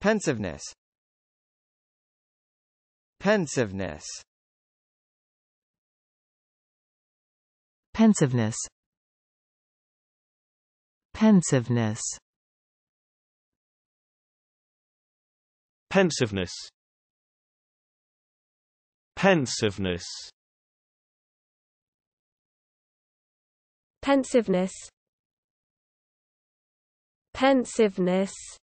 Pensiveness Pensiveness Pensiveness Pensiveness Pensiveness Pensiveness Pensiveness Pensiveness